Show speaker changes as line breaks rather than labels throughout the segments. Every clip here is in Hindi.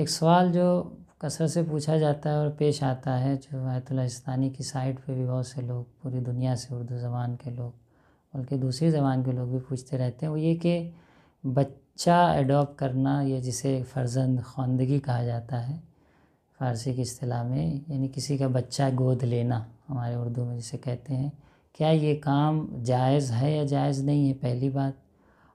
एक सवाल जो कसर से पूछा जाता है और पेश आता है जो आयतुल्ला की साइट पे भी बहुत से लोग पूरी दुनिया से उर्दू ज़बान के लोग बल्कि दूसरी ज़बान के लोग भी पूछते रहते हैं वो ये कि बच्चा एडोप करना या जिसे फर्जंद खानदगी कहा जाता है फ़ारसी की अतलाह में यानी किसी का बच्चा गोद लेना हमारे उर्दू में जिसे कहते हैं क्या ये काम जायज़ है या जायज़ नहीं है पहली बात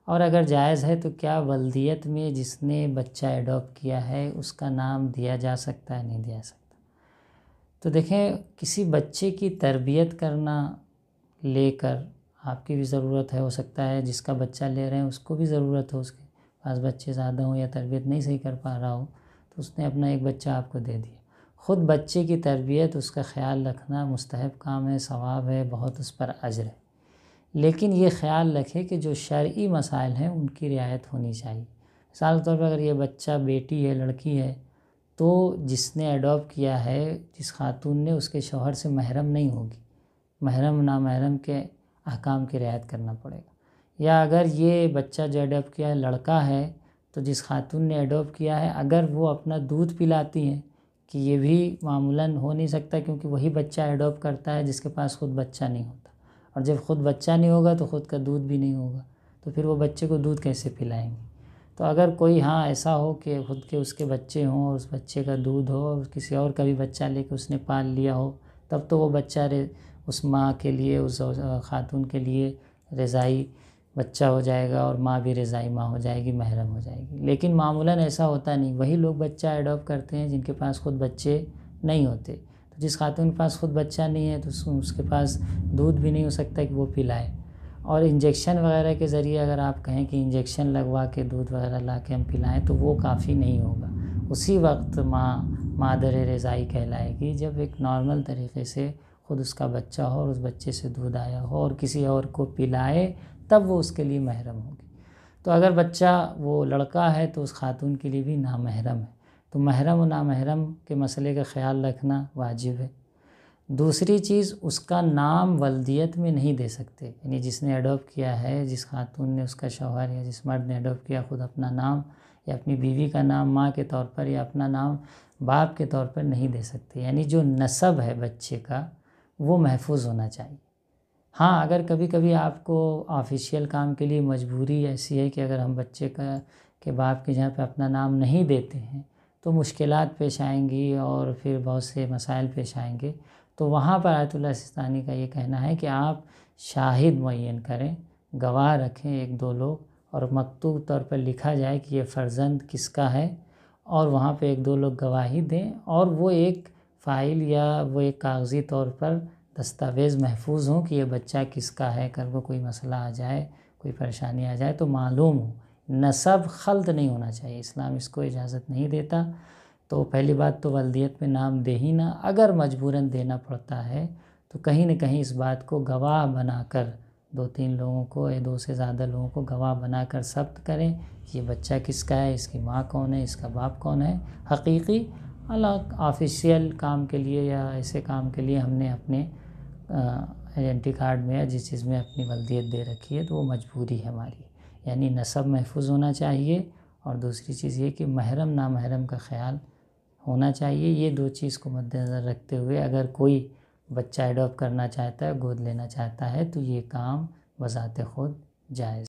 और अगर जायज़ है तो क्या वलदियत में जिसने बच्चा एडॉप्ट किया है उसका नाम दिया जा सकता है नहीं दिया जा सकता तो देखें किसी बच्चे की तरबियत करना लेकर आपकी भी ज़रूरत है हो सकता है जिसका बच्चा ले रहे हैं उसको भी ज़रूरत हो उसके पास बच्चे ज़्यादा हों या तरबियत नहीं सही कर पा रहा हो तो उसने अपना एक बच्चा आपको दे दिया ख़ुद बच्चे की तरबियत उसका ख्याल रखना मुस्तहब काम है सवाब है बहुत उस पर अजर है लेकिन ये ख्याल रखें कि जो शर्यी मसाइल हैं उनकी रियायत होनी चाहिए मिसाल के तौर पर अगर ये बच्चा बेटी है लड़की है तो जिसने अडोप किया है जिस खातून ने उसके शोहर से महरम नहीं होगी महरम ना महरम के अहकाम की रियायत करना पड़ेगा या अगर ये बच्चा जो अडोप किया है लड़का है तो जिस खातून ने अडोप किया है अगर वो अपना दूध पिलाती हैं कि ये भी मामूला हो नहीं सकता क्योंकि वही बच्चा अडोप्ट करता है जिसके पास खुद बच्चा नहीं होता और जब ख़ुद बच्चा नहीं होगा तो ख़ुद का दूध भी नहीं होगा तो फिर वो बच्चे को दूध कैसे पिलाएंगे तो अगर कोई हाँ ऐसा हो कि खुद के उसके बच्चे हों और उस बच्चे का दूध हो और किसी और का भी बच्चा लेके उसने पाल लिया हो तब तो वो बच्चा रे उस माँ के लिए उस खातून के लिए रज़ाई बच्चा हो जाएगा और माँ भी रज़ाई माँ हो जाएगी महरम हो जाएगी लेकिन मामूला ऐसा होता नहीं वही लोग बच्चा एडोप्ट करते हैं जिनके पास ख़ुद बच्चे नहीं होते जिस खातून के पास ख़ुद बच्चा नहीं है तो उसके पास दूध भी नहीं हो सकता कि वो पिलाए और इंजेक्शन वगैरह के ज़रिए अगर आप कहें कि इंजेक्शन लगवा के दूध वगैरह ला के हम पिलाएँ तो वो काफ़ी नहीं होगा उसी वक्त माँ मादर रज़ाई कहलाएगी जब एक नॉर्मल तरीके से ख़ुद उसका बच्चा हो और उस बच्चे से दूध आया हो और किसी और को पिलाए तब वो उसके लिए महरम होगी तो अगर बच्चा वो लड़का है तो उस खातून के लिए भी नामहरम है तो महरम व नामहरम के मसले का ख्याल रखना वाजिब है दूसरी चीज़ उसका नाम वल्दियत में नहीं दे सकते यानी जिसने अडोप किया है जिस खातून ने उसका शौहर या जिस मर्द ने अडोप किया खुद अपना नाम या अपनी बीवी का नाम माँ के तौर पर या अपना नाम बाप के तौर पर नहीं दे सकते यानी जो नसब है बच्चे का वो महफूज होना चाहिए हाँ अगर कभी कभी आपको ऑफिशियल काम के लिए मजबूरी ऐसी है कि अगर हम बच्चे का के बाप के जहाँ पे अपना नाम नहीं देते हैं तो मुश्किल पेश आएंगी और फिर बहुत से मसाइल पेश आएंगे तो वहाँ पर आयतुल्ला सिस्तानी का ये कहना है कि आप शाहिद मुन करें गवाह रखें एक दो लोग और मकतूब तौर पर लिखा जाए कि ये फ़र्जंद किसका है और वहाँ पे एक दो लोग गवाही दें और वो एक फ़ाइल या वो एक कागज़ी तौर पर दस्तावेज़ महफूज हों कि ये बच्चा किसका है कल को कोई मसला आ जाए कोई परेशानी आ जाए तो मालूम हो नसब खल्द नहीं होना चाहिए इस्लाम इसको इजाज़त नहीं देता तो पहली बात तो वलदियत में नाम दे ही ना अगर मजबूरन देना पड़ता है तो कहीं ना कहीं इस बात को गवाह बनाकर दो तीन लोगों को या दो से ज़्यादा लोगों को गवाह बनाकर सब्त करें कि ये बच्चा किसका है इसकी माँ कौन है इसका बाप कौन है हकीकी अलग ऑफिशियल काम के लिए या ऐसे काम के लिए हमने अपने आइडेंटी कार्ड में या जिस चीज़ में अपनी वलदियत दे रखी है तो वो मजबूरी है हमारी यानी नसब महफूज होना चाहिए और दूसरी चीज़ ये कि महरम ना महरम का ख्याल होना चाहिए ये दो चीज़ को मद्देनज़र रखते हुए अगर कोई बच्चा एडॉप्ट करना चाहता है गोद लेना चाहता है तो ये काम बज़ात खुद जायज़